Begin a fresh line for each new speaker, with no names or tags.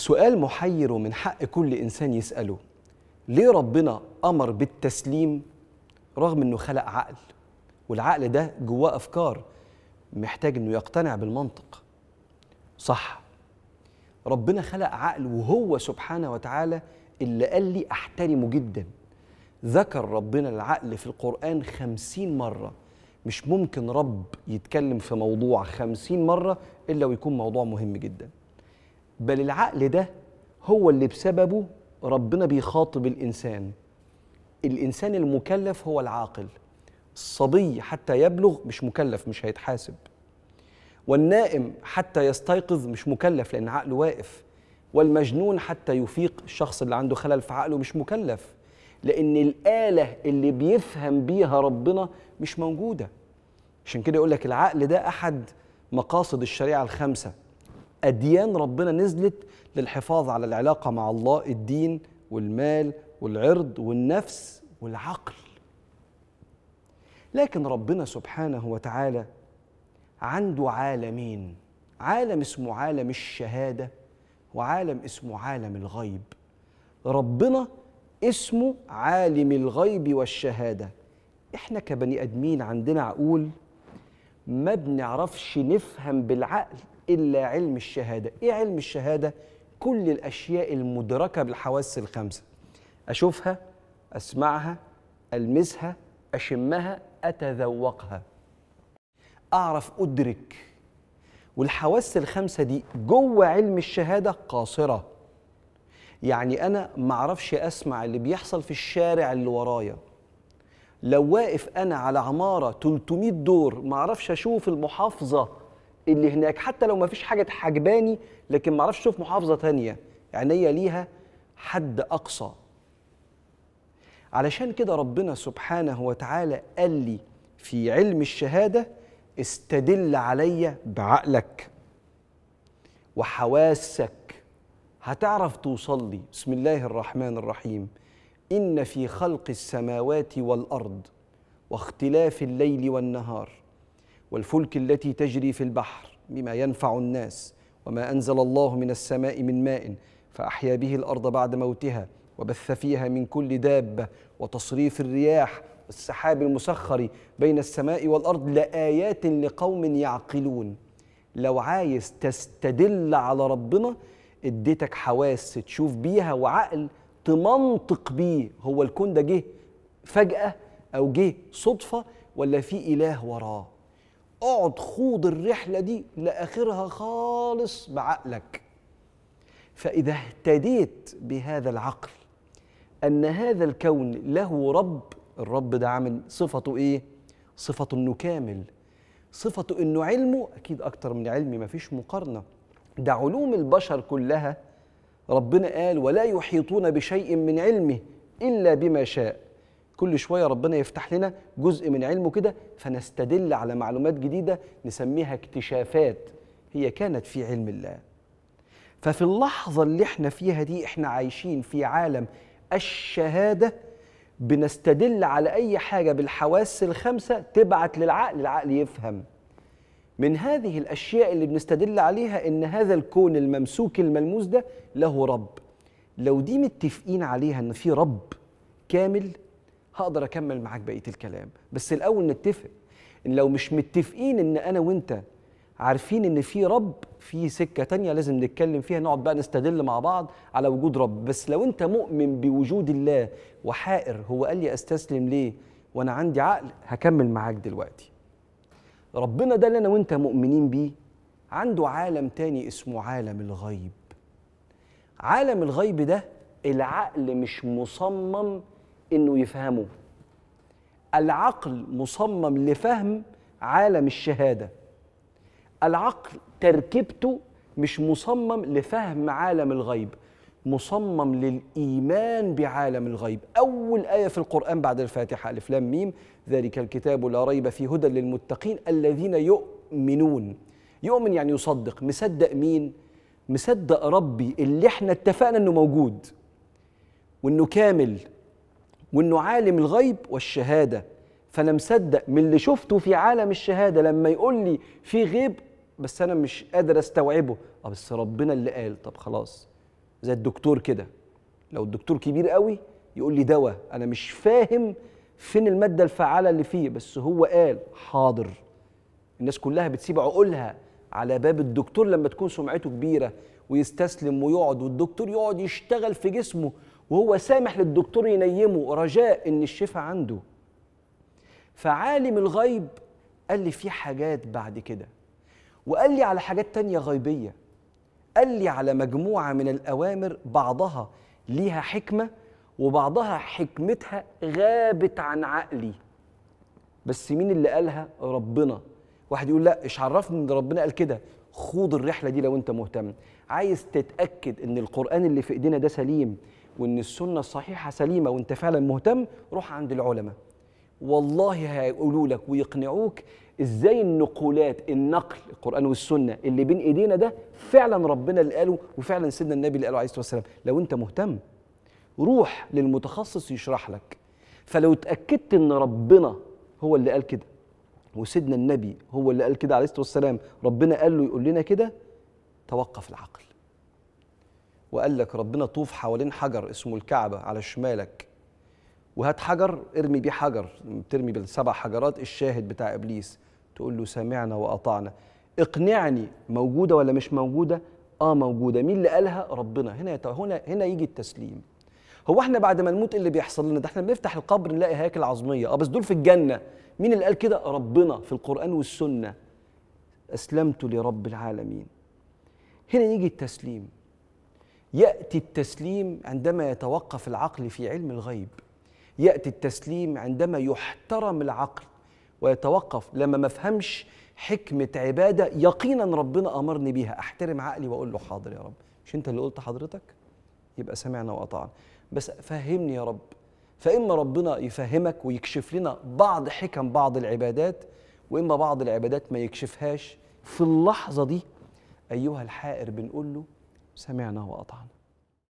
سؤال محير ومن حق كل إنسان يسأله ليه ربنا أمر بالتسليم رغم إنه خلق عقل والعقل ده جواه أفكار محتاج إنه يقتنع بالمنطق صح ربنا خلق عقل وهو سبحانه وتعالى اللي قال لي أحترمه جدا ذكر ربنا العقل في القرآن خمسين مرة مش ممكن رب يتكلم في موضوع خمسين مرة إلا ويكون موضوع مهم جداً بل العقل ده هو اللي بسببه ربنا بيخاطب الانسان الانسان المكلف هو العاقل الصبي حتى يبلغ مش مكلف مش هيتحاسب والنائم حتى يستيقظ مش مكلف لان عقله واقف والمجنون حتى يفيق الشخص اللي عنده خلل في عقله مش مكلف لان الاله اللي بيفهم بيها ربنا مش موجوده عشان كده يقول لك العقل ده احد مقاصد الشريعه الخمسه أديان ربنا نزلت للحفاظ على العلاقة مع الله الدين والمال والعرض والنفس والعقل لكن ربنا سبحانه وتعالى عنده عالمين عالم اسمه عالم الشهادة وعالم اسمه عالم الغيب ربنا اسمه عالم الغيب والشهادة احنا كبني ادمين عندنا عقول ما بنعرفش نفهم بالعقل إلا علم الشهادة إيه علم الشهادة؟ كل الأشياء المدركة بالحواس الخمسة أشوفها أسمعها ألمسها أشمها أتذوقها أعرف أدرك والحواس الخمسة دي جوه علم الشهادة قاصرة يعني أنا معرفش أسمع اللي بيحصل في الشارع اللي ورايا لو واقف أنا على عمارة 300 دور معرفش أشوف المحافظة اللي هناك حتى لو ما فيش حاجه حجباني لكن ما اعرفش اشوف محافظه تانية عينيا ليها حد اقصى علشان كده ربنا سبحانه وتعالى قال لي في علم الشهاده استدل عليا بعقلك وحواسك هتعرف توصل لي بسم الله الرحمن الرحيم ان في خلق السماوات والارض واختلاف الليل والنهار والفلك التي تجري في البحر بما ينفع الناس وما أنزل الله من السماء من ماء فأحيا به الأرض بعد موتها وبث فيها من كل دابة وتصريف الرياح والسحاب المسخر بين السماء والأرض لآيات لقوم يعقلون لو عايز تستدل على ربنا اديتك حواس تشوف بيها وعقل تمنطق بيه هو الكون ده جه فجأة أو جه صدفة ولا في إله وراه اقعد خوض الرحلة دي لآخرها خالص بعقلك فإذا اهتديت بهذا العقل أن هذا الكون له رب الرب ده عامل صفته إيه؟ صفته إنه كامل صفته إنه علمه أكيد أكتر من علمي مفيش مقارنة ده علوم البشر كلها ربنا قال ولا يحيطون بشيء من علمه إلا بما شاء كل شويه ربنا يفتح لنا جزء من علمه كده فنستدل على معلومات جديده نسميها اكتشافات هي كانت في علم الله ففي اللحظه اللي احنا فيها دي احنا عايشين في عالم الشهاده بنستدل على اي حاجه بالحواس الخمسه تبعت للعقل العقل يفهم من هذه الاشياء اللي بنستدل عليها ان هذا الكون الممسوك الملموس ده له رب لو دي متفقين عليها ان في رب كامل هقدر اكمل معاك بقيه الكلام بس الاول نتفق ان لو مش متفقين ان انا وانت عارفين ان في رب في سكه تانية لازم نتكلم فيها نقعد بقى نستدل مع بعض على وجود رب بس لو انت مؤمن بوجود الله وحائر هو قال لي استسلم ليه وانا عندي عقل هكمل معاك دلوقتي ربنا ده اللي انا وانت مؤمنين بيه عنده عالم تاني اسمه عالم الغيب عالم الغيب ده العقل مش مصمم انه يفهمه العقل مصمم لفهم عالم الشهاده العقل تركيبته مش مصمم لفهم عالم الغيب مصمم للإيمان بعالم الغيب أول آية في القرآن بعد الفاتحة ألف لام ميم ذلك الكتاب لا ريب فيه هدى للمتقين الذين يؤمنون يؤمن يعني يصدق مصدق مين؟ مصدق ربي اللي احنا اتفقنا انه موجود وانه كامل وانه عالم الغيب والشهاده فانا مصدق من اللي شفته في عالم الشهاده لما يقول لي في غيب بس انا مش قادر استوعبه اه بس ربنا اللي قال طب خلاص زي الدكتور كده لو الدكتور كبير قوي يقول لي دواء انا مش فاهم فين الماده الفعاله اللي فيه بس هو قال حاضر الناس كلها بتسيب عقولها على باب الدكتور لما تكون سمعته كبيره ويستسلم ويقعد والدكتور يقعد يشتغل في جسمه وهو سامح للدكتور ينيمه رجاء ان الشفاء عنده فعالم الغيب قال لي في حاجات بعد كده وقال لي على حاجات تانية غيبية قال لي على مجموعة من الأوامر بعضها ليها حكمة وبعضها حكمتها غابت عن عقلي بس مين اللي قالها ربنا واحد يقول لا اش عرفني ان ربنا قال كده خوض الرحلة دي لو انت مهتم عايز تتأكد ان القرآن اللي في ايدينا ده سليم وان السنه الصحيحه سليمه وانت فعلا مهتم روح عند العلماء والله هيقولوا لك ويقنعوك ازاي النقولات النقل القران والسنه اللي بين ايدينا ده فعلا ربنا اللي قاله وفعلا سيدنا النبي اللي قاله عليه الصلاه والسلام لو انت مهتم روح للمتخصص يشرح لك فلو اتاكدت ان ربنا هو اللي قال كده وسيدنا النبي هو اللي قال كده عليه الصلاه والسلام ربنا قال له يقول لنا كده توقف العقل وقال لك ربنا طوف حوالين حجر اسمه الكعبه على شمالك وهات حجر ارمي بيه حجر ترمي بالسبع حجرات الشاهد بتاع ابليس تقول له سمعنا واطعنا اقنعني موجوده ولا مش موجوده اه موجوده مين اللي قالها ربنا هنا هنا هنا يجي التسليم هو احنا بعد ما نموت ايه اللي بيحصل لنا ده احنا بنفتح القبر نلاقي هياكل عظميه اه بس دول في الجنه مين اللي قال كده ربنا في القران والسنه اسلمت لرب العالمين هنا يجي التسليم ياتي التسليم عندما يتوقف العقل في علم الغيب ياتي التسليم عندما يحترم العقل ويتوقف لما ما فهمش حكمه عباده يقينا ربنا امرني بيها احترم عقلي واقول له حاضر يا رب مش انت اللي قلت حضرتك يبقى سمعنا واطعنا بس فهمني يا رب فاما ربنا يفهمك ويكشف لنا بعض حكم بعض العبادات واما بعض العبادات ما يكشفهاش في اللحظه دي ايها الحائر بنقول له سمعنا وأطعنا